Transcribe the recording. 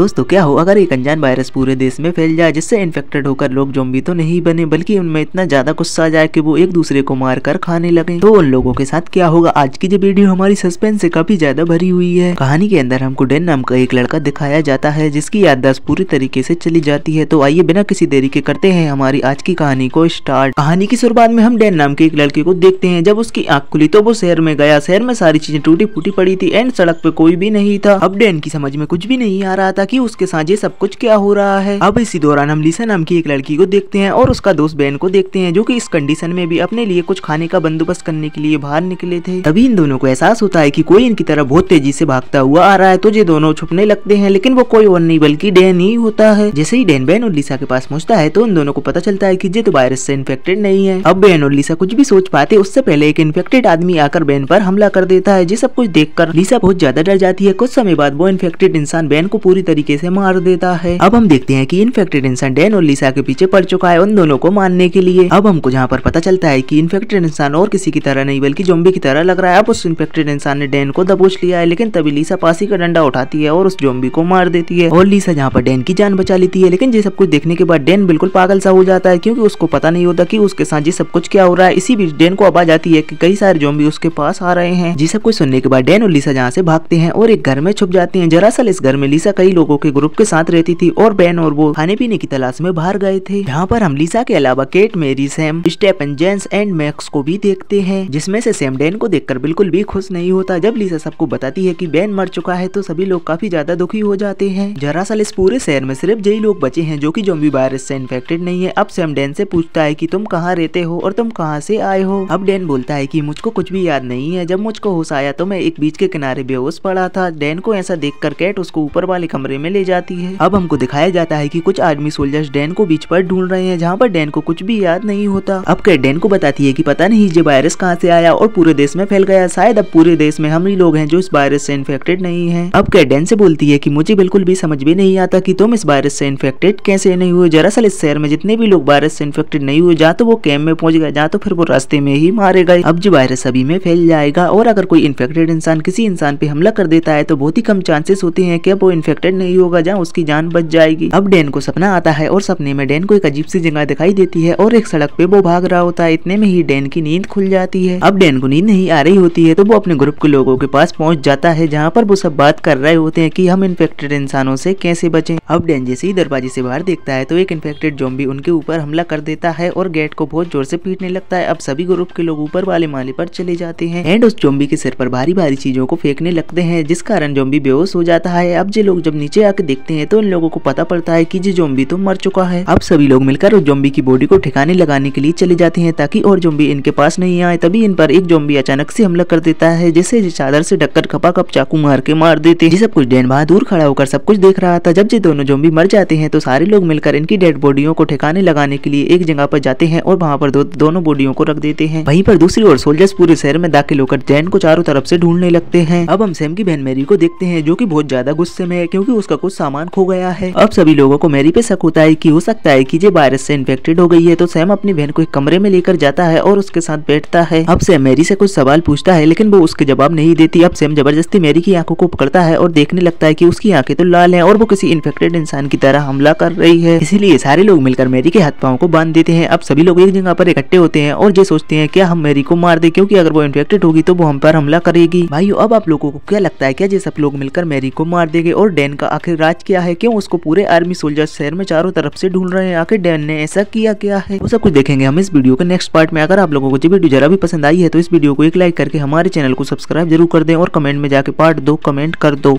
दोस्तों क्या हो अगर एक अनजान वायरस पूरे देश में फैल जाए जिससे इन्फेक्टेड होकर लोग जोम्बी तो नहीं बने बल्कि उनमें इतना ज्यादा गुस्सा आ जाए कि वो एक दूसरे को मार कर खाने लगे तो उन लोगों के साथ क्या होगा आज की जो वीडियो हमारी सस्पेंस से काफी ज्यादा भरी हुई है कहानी के अंदर हमको डेन नाम का एक लड़का दिखाया जाता है जिसकी याददाश्त पूरी तरीके ऐसी चली जाती है तो आइए बिना किसी देरी के करते हैं हमारी आज की कहानी को स्टार्ट कहानी की शुरुआत में हम डेन नाम के एक लड़के को देखते हैं जब उसकी आँख खुली तो वो शहर में गया शहर में सारी चीजें टूटी फूटी पड़ी थी एंड सड़क पे कोई भी नहीं था अब डेन की समझ में कुछ भी नहीं आ रहा था कि उसके साथ ये सब कुछ क्या हो रहा है अब इसी दौरान हम लिसा नाम की एक लड़की को देखते हैं और उसका दोस्त बैन को देखते हैं जो की इस कंडीशन में भी अपने लिए कुछ खाने का बंदोबस्त करने के लिए बाहर निकले थे तभी इन दोनों को एहसास होता है की कोई इनकी तरफ बहुत तेजी से भागता हुआ आ रहा है तो ये दोनों छुपने लगते हैं लेकिन वो कोई और नहीं बल्कि डैन ही होता है जैसे ही डैन बैन और लिसा के पास पहुंचता है तो उन दोनों को पता चलता है की जित वायरस से इन्फेक्टेड नहीं है अब बैन और लिसा कुछ भी सोच पाते उससे पहले एक इन्फेक्टेड आदमी आकर बैन पर हमला कर देता है ये सब कुछ देखकर लिसा बहुत ज्यादा डर जाती है कुछ समय बाद वो इन्फेक्टेड इंसान बैन को पूरी तरीके तरीके से मार देता है अब हम देखते हैं कि इन्फेक्टेड इंसान डेन और लिसा के पीछे पड़ चुका है उन दोनों को मारने के लिए अब हमको जहाँ पर पता चलता है की इन्फेक्टेड इंसान और किसी की तरह नहीं बल्कि जोम्बी की तरह लग रहा है अब उस इन्फेक्टेड इंसान ने डेन को दबोच लिया है लेकिन तभी लिसा पासी का डंडा उठाती है और उस जोम्बी को मार देती है और लिसा जहाँ पर डैन की जान बचा लेती है लेकिन ये सब कुछ देखने के बाद डेन बिल्कुल पागल सा हो जाता है क्योंकि उसको पता नहीं होता कि उसके साथ ये सब कुछ क्या हो रहा है इसी बीच डेन को आवाज आती है कि कई सारे जोम्बी उसके पास आ रहे हैं जी सब कुछ सुनने के बाद डेन और लिसा जहाँ से भागते हैं और एक घर में छुप जाते हैं दरअसल इस घर में लिसा कई लोगों के ग्रुप के साथ रहती थी और बैन और वो खाने पीने की तलाश में बाहर गए थे यहाँ पर हम लिसा के अलावा केट मेरी सैम स्टेपन जेंस एंड मैक्स को भी देखते हैं जिसमें से सैम डेन को देखकर बिल्कुल भी खुश नहीं होता जब लिसा सबको बताती है कि बैन मर चुका है तो सभी लोग काफी ज्यादा दुखी हो जाते हैं साल इस पूरे शहर में सिर्फ जई लोग बचे हैं जो की भी वायरस से इन्फेक्टेड नहीं है अब सैम डेन से पूछता है की तुम कहाँ रहते हो और तुम कहाँ से आए हो अब डेन बोलता है की मुझको कुछ भी याद नहीं है जब मुझको होश आया तो मैं एक बीच के किनारे बेहोश पड़ा था डेन को ऐसा देख कैट उसको ऊपर वाले कमरे कमरे में ले जाती है अब हमको दिखाया जाता है की कुछ आर्मी सोल्जर्स डैन को बीच पर ढूंढ रहे हैं जहाँ पर डैन को कुछ भी याद नहीं होता अब कैट डैन को बताती है की पता नहीं ये वायरस कहाँ से आया और पूरे देश में फैल गया शायद अब पूरे देश में हम ही लोग हैं जो इस वायरस से इन्फेक्टेड नहीं है अब कैट डैन से बोलती है की मुझे बिल्कुल भी समझ में नहीं आता की तुम इस वायरस से इन्फेक्टेड कैसे नहीं हुए दरअसल इस शहर में जितने भी लोग वायरस से इन्फेक्टेड नहीं हुए या तो वो कैम्प में पहुंच गए जा तो फिर वो रास्ते में ही मारे गए अब जो वायरस अभी में फैल जाएगा और अगर कोई इन्फेक्टेड इंसान किसी इंसान पे हमला कर देता है तो बहुत ही कम चांसेस होते हैं कि अब वो इन्फेक्टेड नहीं होगा जहाँ उसकी जान बच जाएगी अब डेन को सपना आता है और सपने में डेन को एक अजीब सी जगह दिखाई देती है और एक सड़क पे वो भाग रहा होता है इतने में ही डेन की नींद खुल जाती है अब डेन को नींद नहीं आ रही होती है तो वो अपने ग्रुप के लोगों के पास पहुंच जाता है जहाँ पर वो सब बात कर रहे होते हैं की हम इन्फेक्टेड इंसानों से कैसे बचे अब डेन जैसे ही दरवाजे से बाहर देखता है तो एक इन्फेक्टेड जोम्बी उनके ऊपर हमला कर देता है और गेट को बहुत जोर से पीटने लगता है अब सभी ग्रुप के लोग ऊपर वाले माले पर चले जाते हैं एंड उस जोम्बी के सिर पर भारी भारी चीजों को फेंकने लगते हैं जिस कारण जोम्बी बेहोश हो जाता है अब जो लोग जब नीचे आके देखते हैं तो इन लोगों को पता पड़ता है की जी जोम्बी तो मर चुका है अब सभी लोग मिलकर उस जोम्बी की बॉडी को ठिकाने लगाने के लिए चले जाते हैं ताकि और जोम्बी इनके पास नहीं आए तभी इन पर एक जोम्बी अचानक से हमला कर देता है जिसे चादर से ढककर खपा खप चाकू मार के मार देते हैं सब कुछ डैन बहादुर खड़ा होकर सब कुछ देख रहा था जब ये दोनों जोम्बी मर जाते हैं तो सारे लोग मिलकर इनकी डेड बॉडियों को ठिकाने लगाने के लिए एक जगह पर जाते हैं और वहाँ पर दोनों बॉडियों को रख देते हैं वहीं पर दूसरी ओर सोल्जर्स पूरे शहर में दाखिल होकर डैन को चारों तरफ से ढूंढने लगते हैं अब हम सैम की बहन मेरी को देखते हैं जो की बहुत ज्यादा गुस्से में है क्योंकि उसका कुछ सामान खो गया है अब सभी लोगों को मैरी पे शक होता है कि हो सकता है कि ये वायरस से इन्फेक्टेड हो गई है तो सैम अपनी बहन को एक कमरे में लेकर जाता है और उसके साथ बैठता है अब सैम मैरी से कुछ सवाल पूछता है लेकिन वो उसके जवाब नहीं देती अब सैम जबरदस्ती मैरी की आंखों को पकड़ता है और देखने लगता है की उसकी आंखें तो लाल है और वो किसी इन्फेक्टेड इंसान की तरह हमला कर रही है इसीलिए सारे लोग मिलकर मेरी के हाथ पाओ को बांध देते हैं अब सभी लोग एक जगह पर इकट्ठे होते हैं और ये सोचते हैं क्या हम मेरी को मार दे क्योंकि अगर वो इन्फेक्टेड होगी तो वो हम पर हमला करेगी भाई अब आप लोगों को क्या लगता है क्या ये सब लोग मिलकर मेरी को मार देंगे और डैन का आखिर राज क्या है क्यों उसको पूरे आर्मी सोल्जर शहर में चारों तरफ से ढूंढ रहे हैं आखिर डैन ने ऐसा किया क्या है वो सब कुछ देखेंगे हम इस वीडियो के नेक्स्ट पार्ट में अगर आप लोगों को ये वीडियो जरा भी पसंद आई है तो इस वीडियो को एक लाइक करके हमारे चैनल को सब्सक्राइब जरूर कर दें और कमेंट में जाके पार्ट दो कमेंट कर दो